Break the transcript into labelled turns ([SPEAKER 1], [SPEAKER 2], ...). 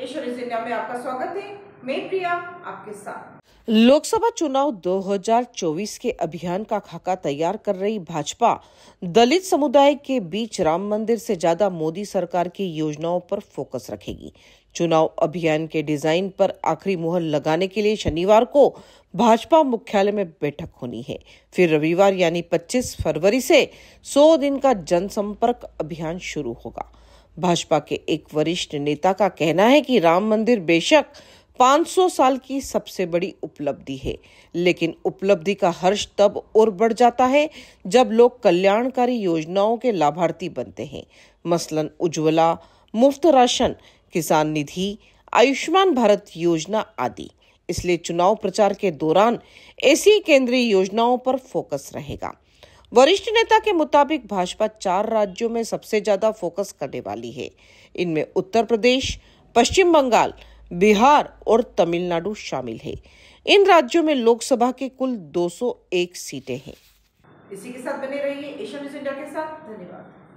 [SPEAKER 1] नमस्कार में आपका स्वागत है मैं प्रिया आपके साथ
[SPEAKER 2] लोकसभा चुनाव 2024 के अभियान का खाका तैयार कर रही भाजपा दलित समुदाय के बीच राम मंदिर से ज्यादा मोदी सरकार की योजनाओं पर फोकस रखेगी चुनाव अभियान के डिजाइन पर आखिरी मुहर लगाने के लिए शनिवार को भाजपा मुख्यालय में बैठक होनी है फिर रविवार यानी 25 फरवरी से 100 दिन का जनसंपर्क अभियान शुरू होगा भाजपा के एक वरिष्ठ नेता का कहना है कि राम मंदिर बेशक 500 साल की सबसे बड़ी उपलब्धि है लेकिन उपलब्धि का हर्ष तब और बढ़ जाता है जब लोग कल्याणकारी योजनाओं के लाभार्थी बनते हैं मसलन उज्ज्वला मुफ्त राशन किसान निधि आयुष्मान भारत योजना आदि इसलिए चुनाव प्रचार के दौरान ऐसी केंद्रीय योजनाओं पर फोकस रहेगा वरिष्ठ नेता के मुताबिक भाजपा चार राज्यों में सबसे ज्यादा फोकस करने वाली है इनमें उत्तर प्रदेश पश्चिम बंगाल बिहार और तमिलनाडु शामिल है इन राज्यों में लोकसभा के कुल 201 सीटें
[SPEAKER 3] हैं इसी के साथ बने रहिए एशिया न्यूज इंडिया के साथ धन्यवाद